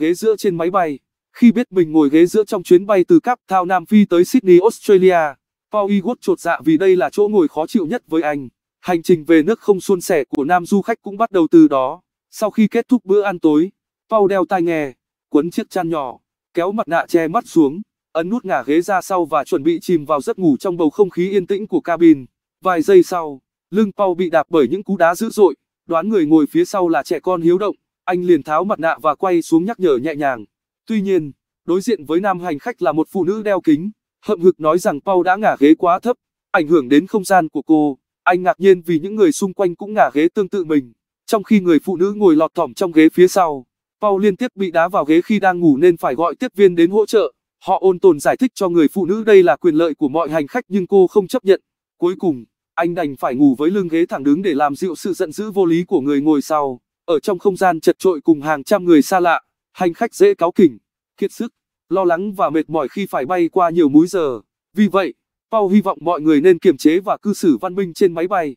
ghế giữa trên máy bay. Khi biết mình ngồi ghế giữa trong chuyến bay từ Cape Town Nam Phi tới Sydney, Australia, Paul Egot trột dạ vì đây là chỗ ngồi khó chịu nhất với anh. Hành trình về nước không suôn sẻ của nam du khách cũng bắt đầu từ đó. Sau khi kết thúc bữa ăn tối, Paul đeo tai nghe, quấn chiếc chăn nhỏ, kéo mặt nạ che mắt xuống, ấn nút ngả ghế ra sau và chuẩn bị chìm vào giấc ngủ trong bầu không khí yên tĩnh của cabin. Vài giây sau, lưng Paul bị đạp bởi những cú đá dữ dội, đoán người ngồi phía sau là trẻ con hiếu động anh liền tháo mặt nạ và quay xuống nhắc nhở nhẹ nhàng. Tuy nhiên, đối diện với nam hành khách là một phụ nữ đeo kính, hậm hực nói rằng Paul đã ngả ghế quá thấp, ảnh hưởng đến không gian của cô. Anh ngạc nhiên vì những người xung quanh cũng ngả ghế tương tự mình, trong khi người phụ nữ ngồi lọt thỏm trong ghế phía sau. Paul liên tiếp bị đá vào ghế khi đang ngủ nên phải gọi tiếp viên đến hỗ trợ. Họ ôn tồn giải thích cho người phụ nữ đây là quyền lợi của mọi hành khách nhưng cô không chấp nhận. Cuối cùng, anh đành phải ngủ với lưng ghế thẳng đứng để làm dịu sự giận dữ vô lý của người ngồi sau. Ở trong không gian chật trội cùng hàng trăm người xa lạ, hành khách dễ cáo kỉnh, kiệt sức, lo lắng và mệt mỏi khi phải bay qua nhiều múi giờ. Vì vậy, Paul hy vọng mọi người nên kiềm chế và cư xử văn minh trên máy bay.